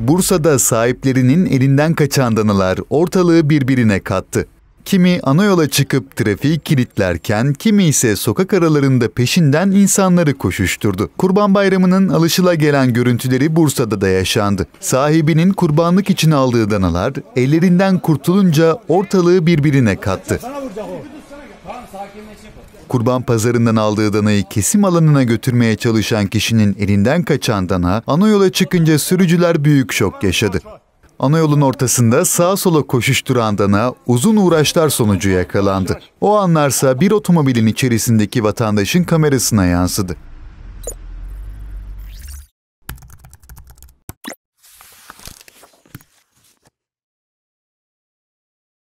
Bursa'da sahiplerinin elinden kaçan danalar ortalığı birbirine kattı. Kimi ana yola çıkıp trafiği kilitlerken kimi ise sokak aralarında peşinden insanları koşuşturdu. Kurban Bayramı'nın alışıla gelen görüntüleri Bursa'da da yaşandı. Sahibinin kurbanlık için aldığı danalar ellerinden kurtulunca ortalığı birbirine kattı. Kurban pazarından aldığı danayı kesim alanına götürmeye çalışan kişinin elinden kaçan dana ana yola çıkınca sürücüler büyük şok yaşadı. Ana yolun ortasında sağa sola koşuşturan dana uzun uğraşlar sonucu yakalandı. O anlarsa bir otomobilin içerisindeki vatandaşın kamerasına yansıdı.